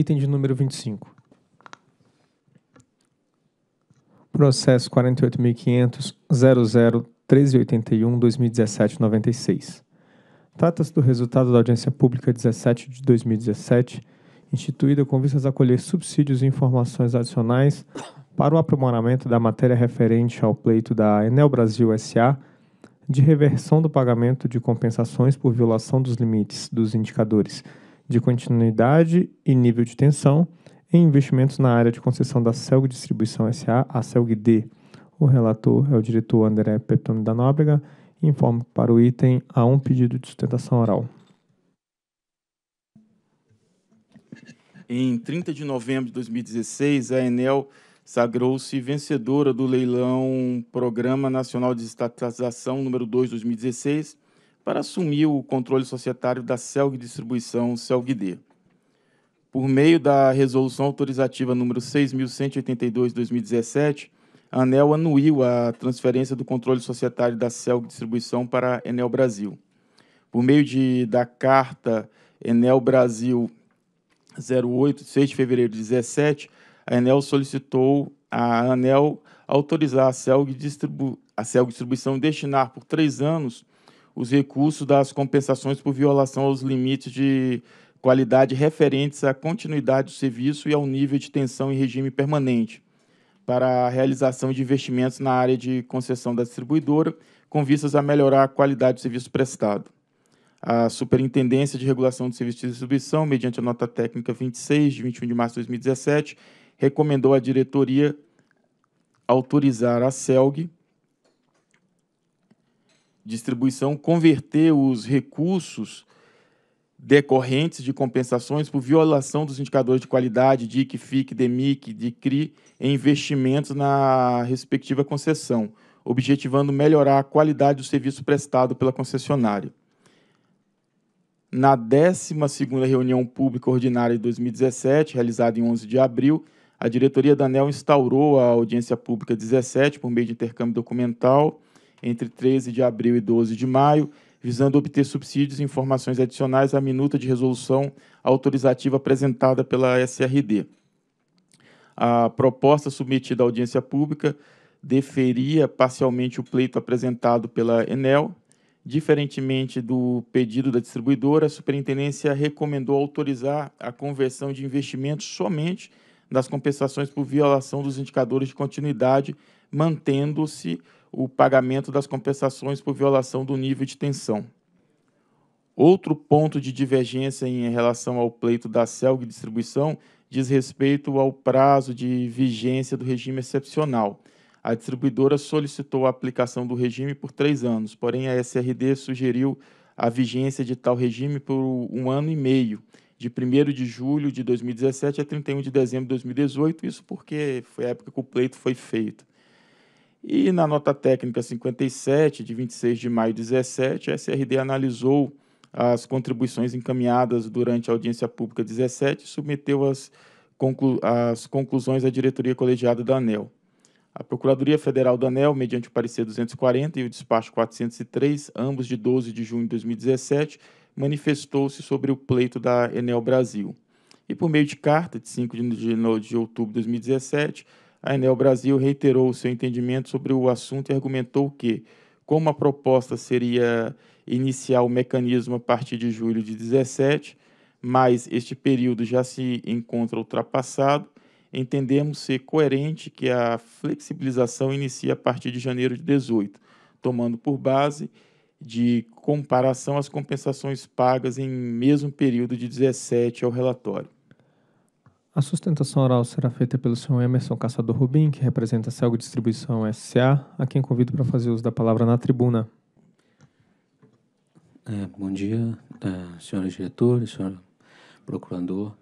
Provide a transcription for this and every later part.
Item de número 25. Processo 48.500.00.1381.2017.96. Trata-se do resultado da audiência pública 17 de 2017, instituída com vistas a colher subsídios e informações adicionais para o aprimoramento da matéria referente ao pleito da Enel Brasil SA de reversão do pagamento de compensações por violação dos limites dos indicadores de continuidade e nível de tensão em investimentos na área de concessão da Celg Distribuição S.A. a Celg-D. O relator é o diretor André Petoni da Nóbrega Informo informa que para o item há um pedido de sustentação oral. Em 30 de novembro de 2016, a Enel sagrou-se vencedora do leilão Programa Nacional de Estatização número 2 2016 para assumir o controle societário da Celg Distribuição CELG-D. Por meio da Resolução Autorizativa número 6.182-2017, a ANEL anuiu a transferência do controle societário da Celg Distribuição para a Enel Brasil. Por meio de, da Carta Enel Brasil 08, 6 de fevereiro de 17, a Enel solicitou a ANEL autorizar a Celg, distribu a Celg Distribuição destinar por três anos os recursos das compensações por violação aos limites de qualidade referentes à continuidade do serviço e ao nível de tensão em regime permanente para a realização de investimentos na área de concessão da distribuidora, com vistas a melhorar a qualidade do serviço prestado. A Superintendência de Regulação de Serviços de Distribuição, mediante a nota técnica 26 de 21 de março de 2017, recomendou à diretoria autorizar a CELG distribuição converter os recursos decorrentes de compensações por violação dos indicadores de qualidade, de ICFIC, DEMIC, DICRI, em investimentos na respectiva concessão, objetivando melhorar a qualidade do serviço prestado pela concessionária. Na 12ª reunião pública ordinária de 2017, realizada em 11 de abril, a diretoria da ANEL instaurou a audiência pública 17 por meio de intercâmbio documental, entre 13 de abril e 12 de maio, visando obter subsídios e informações adicionais à minuta de resolução autorizativa apresentada pela SRD. A proposta submetida à audiência pública deferia parcialmente o pleito apresentado pela Enel. Diferentemente do pedido da distribuidora, a superintendência recomendou autorizar a conversão de investimentos somente das compensações por violação dos indicadores de continuidade, mantendo-se o pagamento das compensações por violação do nível de tensão. Outro ponto de divergência em relação ao pleito da CELG Distribuição diz respeito ao prazo de vigência do regime excepcional. A distribuidora solicitou a aplicação do regime por três anos, porém a SRD sugeriu a vigência de tal regime por um ano e meio, de 1 de julho de 2017 a 31 de dezembro de 2018, isso porque foi a época que o pleito foi feito. E na nota técnica 57, de 26 de maio de 2017, a SRD analisou as contribuições encaminhadas durante a audiência pública 17 e submeteu as, conclu as conclusões à diretoria colegiada da ANEL. A Procuradoria Federal da ANEL, mediante o parecer 240 e o despacho 403, ambos de 12 de junho de 2017, manifestou-se sobre o pleito da Enel Brasil. E por meio de carta de 5 de, de, de outubro de 2017, a Enel Brasil reiterou o seu entendimento sobre o assunto e argumentou que, como a proposta seria iniciar o mecanismo a partir de julho de 17, mas este período já se encontra ultrapassado, entendemos ser coerente que a flexibilização inicie a partir de janeiro de 18, tomando por base de comparação as compensações pagas em mesmo período de 17 ao relatório. A sustentação oral será feita pelo Sr. Emerson Caçador Rubim, que representa a Celgo Distribuição S.A., a quem convido para fazer uso da palavra na tribuna. É, bom dia, é, senhores diretores, senhor procurador,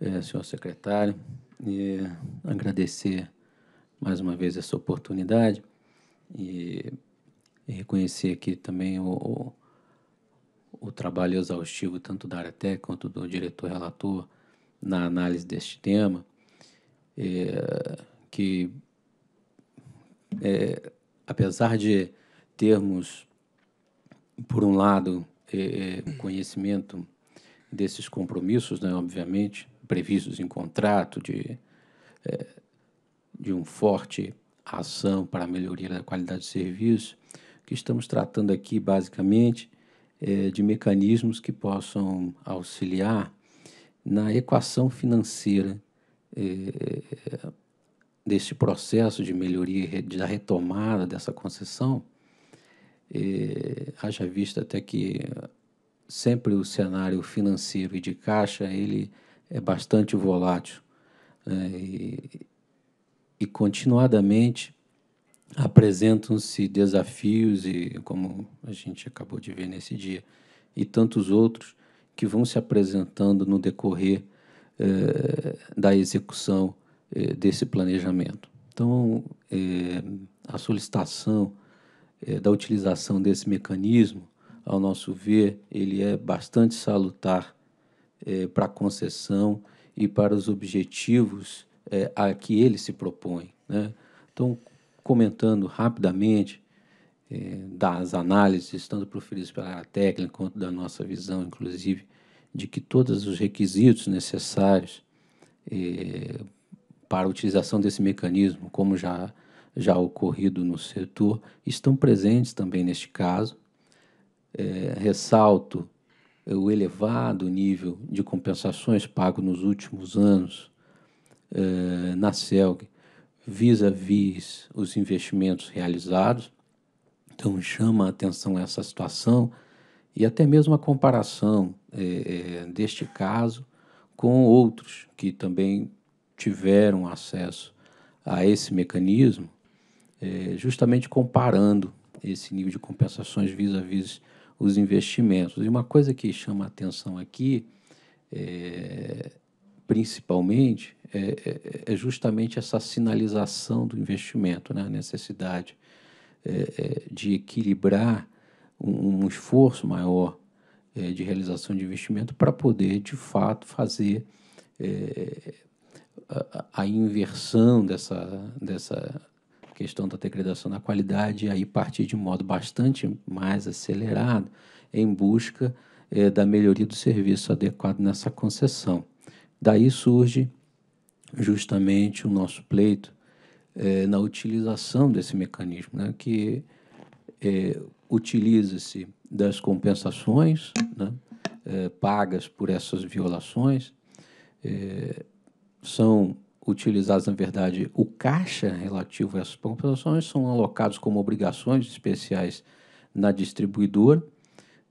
é, senhor secretário, e é, agradecer mais uma vez essa oportunidade e, e reconhecer aqui também o, o, o trabalho exaustivo tanto da área técnica quanto do diretor relator, na análise deste tema, é, que é, apesar de termos, por um lado, é, é conhecimento desses compromissos, né, obviamente, previstos em contrato, de, é, de um forte ação para a melhoria da qualidade de serviço, que estamos tratando aqui, basicamente, é, de mecanismos que possam auxiliar na equação financeira eh, deste processo de melhoria da retomada dessa concessão, eh, haja vista até que sempre o cenário financeiro e de caixa ele é bastante volátil né? e, e continuadamente apresentam-se desafios e como a gente acabou de ver nesse dia e tantos outros que vão se apresentando no decorrer eh, da execução eh, desse planejamento. Então, eh, a solicitação da utilização desse mecanismo, ao nosso ver, ele é bastante salutar para a concessão e para os objetivos a que ele se propõe. Né? Então, comentando rapidamente é, das análises, tanto proferidas pela área técnica quanto da nossa visão, inclusive, de que todos os requisitos necessários é, para a utilização desse mecanismo, como já, já ocorrido no setor, estão presentes também neste caso. Eh, ressalto o elevado nível de compensações pago nos últimos anos na CELG vis-à-vis -vis os investimentos realizados, então chama a atenção essa situação e até mesmo a comparação é, deste caso com outros que também tiveram acesso a esse mecanismo, é, justamente comparando esse nível de compensações vis-à-vis -vis os investimentos. E uma coisa que chama a atenção aqui, é, principalmente, é, é, justamente essa sinalização do investimento, né? a necessidade é, é, de equilibrar um, esforço maior é, de realização de investimento para poder, de fato, fazer a, inversão dessa, dessa questão da degradação da qualidade e aí partir de modo bastante mais acelerado em busca da melhoria do serviço adequado nessa concessão. Daí surge justamente o nosso pleito é, na utilização desse mecanismo, né, que é, utiliza-se das compensações né, é, pagas por essas violações, é, são utilizados, na verdade, o caixa relativo a essas compensações, são alocados como obrigações especiais na distribuidora,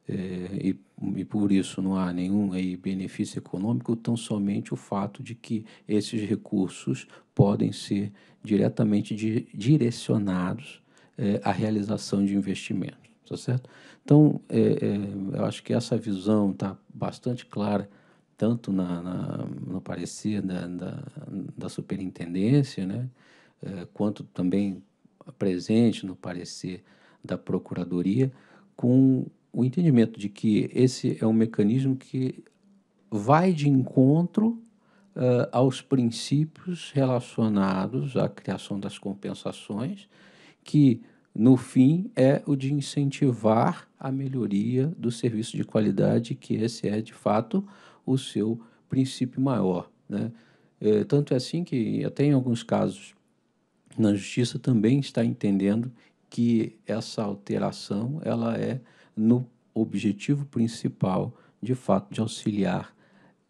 é, e, e por isso não há nenhum aí benefício econômico, tão somente o fato de que esses recursos podem ser diretamente di direcionados é, à realização de investimentos, tá certo? Então, é, é eu acho que essa visão está bastante clara, tanto na, na, no parecer da, da, da superintendência, né? É, quanto também presente no parecer da Procuradoria, com o entendimento de que esse é um mecanismo que vai de encontro uh, aos princípios relacionados à criação das compensações, que no fim é o de incentivar a melhoria do serviço de qualidade, que esse é de fato o seu princípio maior. Né? É, tanto é assim que até em alguns casos na justiça também está entendendo que essa alteração ela é no objetivo principal, de fato, de auxiliar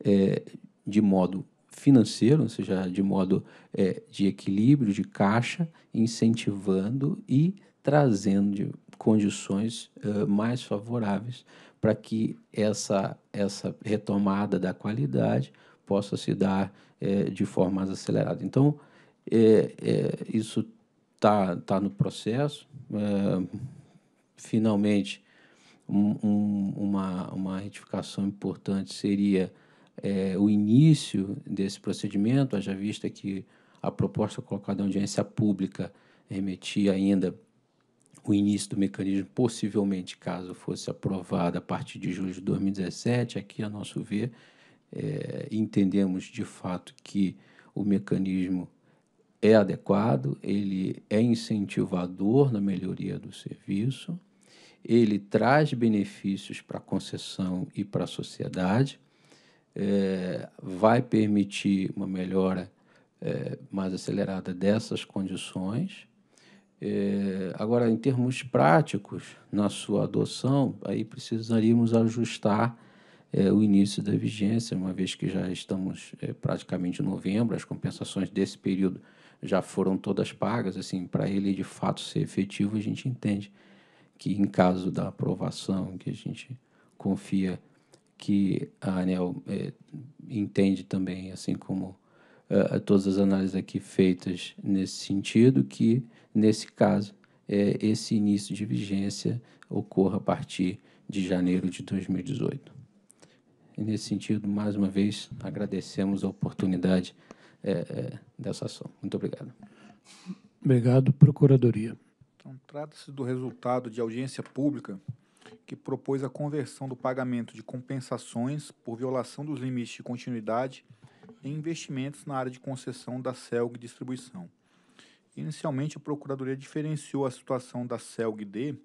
é, de modo financeiro, ou seja, de modo é, de equilíbrio, de caixa, incentivando e trazendo condições uh, mais favoráveis para que essa, essa retomada da qualidade possa se dar é, de forma mais acelerada. Então, é, é, isso está tá no processo. É, finalmente, um, uma, uma retificação importante seria é, o início desse procedimento, haja vista que a proposta colocada em audiência pública remetia ainda o início do mecanismo, possivelmente, caso fosse aprovada a partir de julho de 2017. Aqui, a nosso ver, é, entendemos de fato que o mecanismo é adequado, ele é incentivador na melhoria do serviço ele traz benefícios para a concessão e para a sociedade, é, vai permitir uma melhora é, mais acelerada dessas condições. É, agora, em termos práticos, na sua adoção, aí precisaríamos ajustar é, o início da vigência, uma vez que já estamos é, praticamente em novembro, as compensações desse período já foram todas pagas, assim, para ele de fato ser efetivo, a gente entende que em caso da aprovação, que a gente confia que a ANEL é, entende também, assim como uh, todas as análises aqui feitas nesse sentido, que nesse caso é, esse início de vigência ocorra a partir de janeiro de 2018. E nesse sentido, mais uma vez, agradecemos a oportunidade é, é dessa ação. Muito obrigado. Obrigado, Procuradoria. Então, trata-se do resultado de audiência pública que propôs a conversão do pagamento de compensações por violação dos limites de continuidade em investimentos na área de concessão da CELG Distribuição. Inicialmente, a Procuradoria diferenciou a situação da CELG-D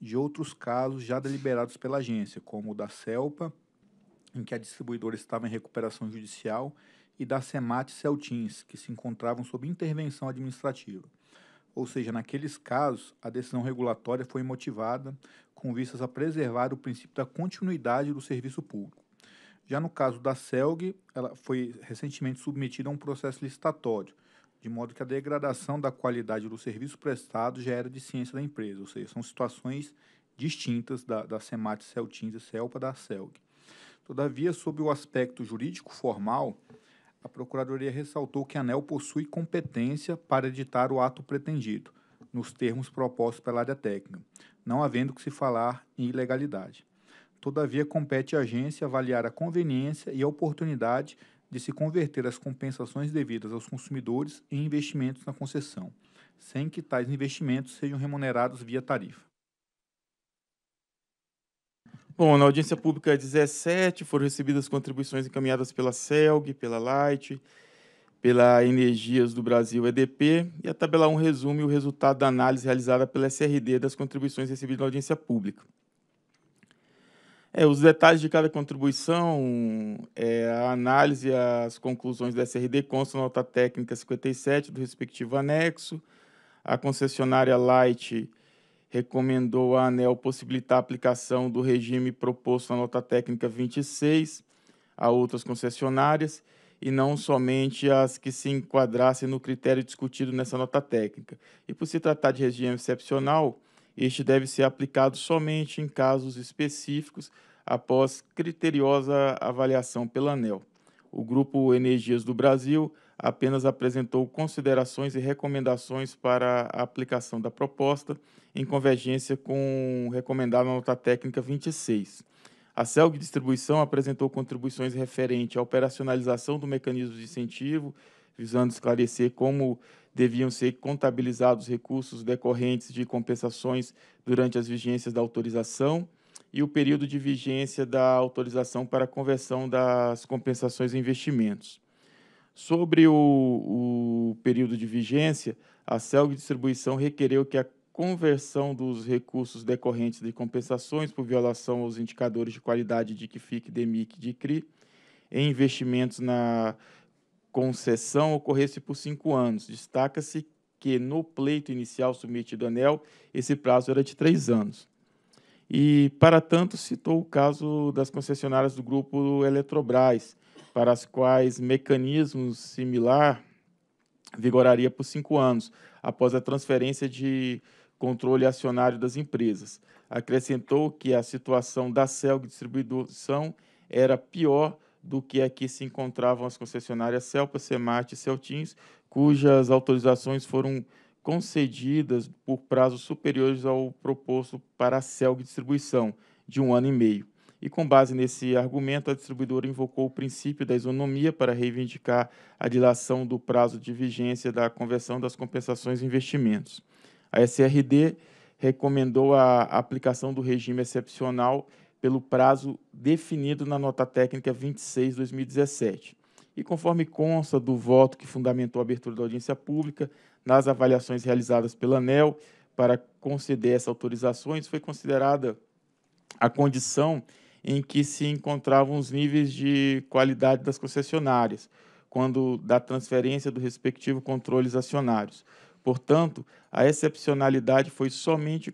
de outros casos já deliberados pela agência, como o da CELPA, em que a distribuidora estava em recuperação judicial, e da CEMAT Celtins, que se encontravam sob intervenção administrativa ou seja, naqueles casos, a decisão regulatória foi motivada com vistas a preservar o princípio da continuidade do serviço público. Já no caso da CELG, ela foi recentemente submetida a um processo licitatório, de modo que a degradação da qualidade do serviço prestado já era de ciência da empresa, ou seja, são situações distintas da, da CEMAT, CELTINS e CELPA da CELG. Todavia, sob o aspecto jurídico formal, a Procuradoria ressaltou que a ANEL possui competência para editar o ato pretendido, nos termos propostos pela área técnica, não havendo que se falar em ilegalidade. Todavia, compete à agência avaliar a conveniência e a oportunidade de se converter as compensações devidas aos consumidores em investimentos na concessão, sem que tais investimentos sejam remunerados via tarifa. Bom, na audiência pública 17 foram recebidas contribuições encaminhadas pela CELG, pela Light, pela Energias do Brasil EDP, e a tabela 1 resume o resultado da análise realizada pela SRD das contribuições recebidas na audiência pública. É, os detalhes de cada contribuição, é, a análise e as conclusões da SRD constam na nota técnica 57 do respectivo anexo. A concessionária Light recomendou à ANEL possibilitar a aplicação do regime proposto na nota técnica 26 a outras concessionárias e não somente as que se enquadrassem no critério discutido nessa nota técnica. E por se tratar de regime excepcional, este deve ser aplicado somente em casos específicos após criteriosa avaliação pela ANEL. O Grupo Energias do Brasil apenas apresentou considerações e recomendações para a aplicação da proposta, em convergência com o recomendado na nota técnica 26. A CELG Distribuição apresentou contribuições referentes à operacionalização do mecanismo de incentivo, visando esclarecer como deviam ser contabilizados recursos decorrentes de compensações durante as vigências da autorização e o período de vigência da autorização para conversão das compensações em investimentos. Sobre o, o período de vigência, a CELG Distribuição requereu que a conversão dos recursos decorrentes de compensações por violação aos indicadores de qualidade de QFIC, DEMIC e DICRI em investimentos na concessão ocorresse por cinco anos. Destaca-se que no pleito inicial submetido à ANEL, esse prazo era de três anos. E, para tanto, citou o caso das concessionárias do grupo Eletrobras, para as quais mecanismos similar vigoraria por cinco anos, após a transferência de controle acionário das empresas. Acrescentou que a situação da CELG Distribuição era pior do que a que se encontravam as concessionárias Celpa, Semate e Celtins, cujas autorizações foram concedidas por prazos superiores ao proposto para a CELG Distribuição, de um ano e meio e, com base nesse argumento, a distribuidora invocou o princípio da isonomia para reivindicar a dilação do prazo de vigência da conversão das compensações e investimentos. A SRD recomendou a aplicação do regime excepcional pelo prazo definido na nota técnica 26/2017. E conforme consta do voto que fundamentou a abertura da audiência pública, nas avaliações realizadas pela ANEL para conceder essas autorizações, foi considerada a condição em que se encontravam os níveis de qualidade das concessionárias, quando da transferência do respectivo controles acionários. Portanto, a excepcionalidade foi somente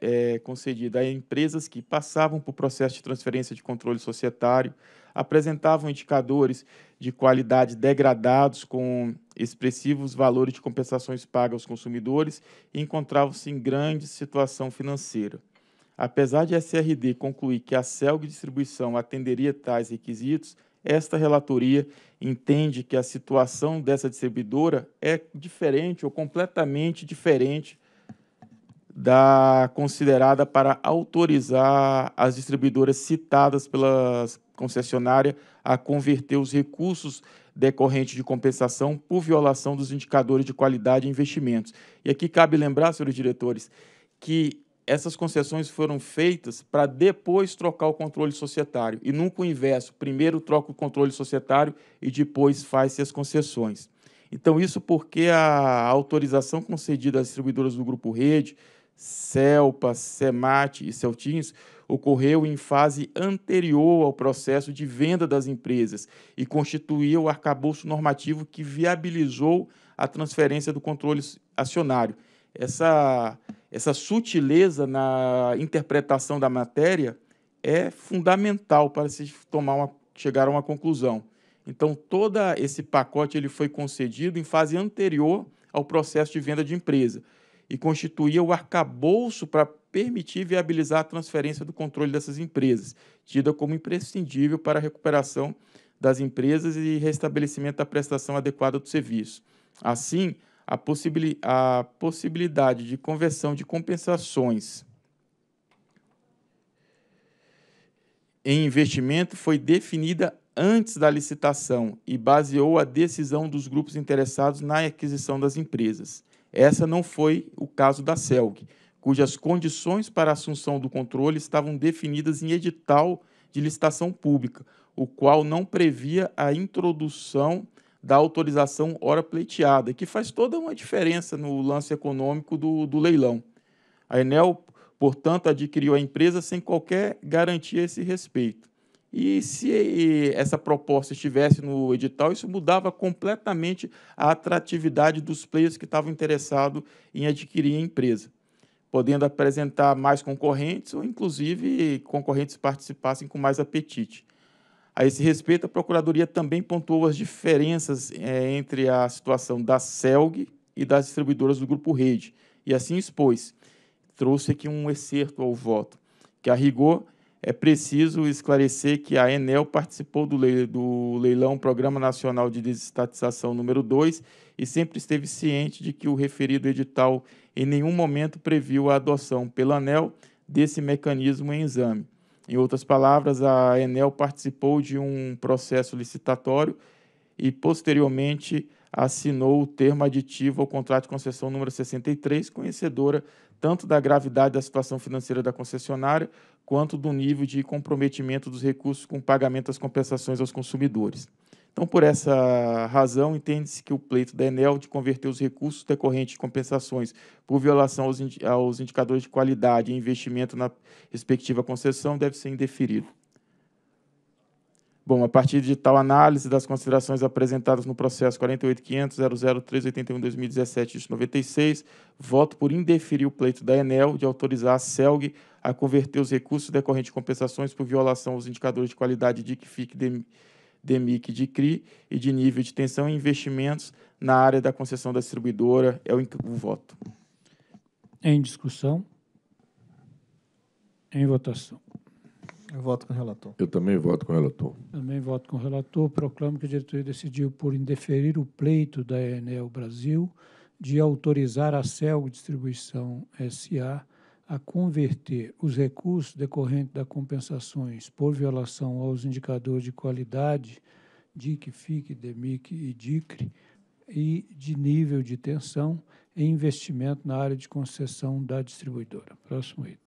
é, concedida a empresas que passavam por processo de transferência de controle societário, apresentavam indicadores de qualidade degradados com expressivos valores de compensações pagas aos consumidores e encontravam-se em grande situação financeira. Apesar de a SRD concluir que a CELG Distribuição atenderia tais requisitos, esta relatoria entende que a situação dessa distribuidora é diferente ou completamente diferente da considerada para autorizar as distribuidoras citadas pela concessionária a converter os recursos decorrentes de compensação por violação dos indicadores de qualidade e investimentos. E aqui cabe lembrar, senhores diretores, que essas concessões foram feitas para depois trocar o controle societário e nunca o inverso. Primeiro troca o controle societário e depois faz-se as concessões. Então, isso porque a autorização concedida às distribuidoras do Grupo Rede, CELPA, CEMAT e CELTINS ocorreu em fase anterior ao processo de venda das empresas e constituiu o arcabouço normativo que viabilizou a transferência do controle acionário. Essa essa sutileza na interpretação da matéria é fundamental para se tomar uma, chegar a uma conclusão. Então, todo esse pacote ele foi concedido em fase anterior ao processo de venda de empresa e constituía o arcabouço para permitir viabilizar a transferência do controle dessas empresas, tida como imprescindível para a recuperação das empresas e restabelecimento da prestação adequada do serviço. Assim, a, possibili a possibilidade de conversão de compensações em investimento foi definida antes da licitação e baseou a decisão dos grupos interessados na aquisição das empresas. Essa não foi o caso da CELG, cujas condições para assunção do controle estavam definidas em edital de licitação pública, o qual não previa a introdução da autorização hora pleiteada, que faz toda uma diferença no lance econômico do, do leilão. A Enel, portanto, adquiriu a empresa sem qualquer garantia a esse respeito. E se essa proposta estivesse no edital, isso mudava completamente a atratividade dos players que estavam interessados em adquirir a empresa, podendo apresentar mais concorrentes ou, inclusive, concorrentes participassem com mais apetite. A esse respeito, a Procuradoria também pontuou as diferenças é, entre a situação da CELG e das distribuidoras do Grupo Rede, e assim expôs. Trouxe aqui um excerto ao voto, que a rigor é preciso esclarecer que a Enel participou do, do leilão Programa Nacional de Desestatização número 2 e sempre esteve ciente de que o referido edital em nenhum momento previu a adoção pela Enel desse mecanismo em exame. Em outras palavras, a Enel participou de um processo licitatório e, posteriormente, assinou o termo aditivo ao contrato de concessão número 63, conhecedora tanto da gravidade da situação financeira da concessionária quanto do nível de comprometimento dos recursos com pagamento das compensações aos consumidores. Então, por essa razão, entende-se que o pleito da Enel de converter os recursos decorrentes de compensações por violação aos, indi aos indicadores de qualidade e investimento na respectiva concessão deve ser indeferido. Bom, a partir de tal análise das considerações apresentadas no processo 48.500.00381-2017-96, voto por indeferir o pleito da Enel de autorizar a CELG a converter os recursos decorrentes de compensações por violação aos indicadores de qualidade de que fique DEMIC, de CRI e de nível de tensão e investimentos na área da concessão da distribuidora. É o, o voto. Em discussão? Em votação. Eu voto com o relator. Eu também voto com o relator. Também voto com o relator. Proclamo que a diretoria decidiu por indeferir o pleito da Enel Brasil de autorizar a CEL Distribuição SA a converter os recursos decorrentes das compensações por violação aos indicadores de qualidade, DIC, FIC, DEMIC e DICRE, e de nível de tensão em investimento na área de concessão da distribuidora. Próximo item.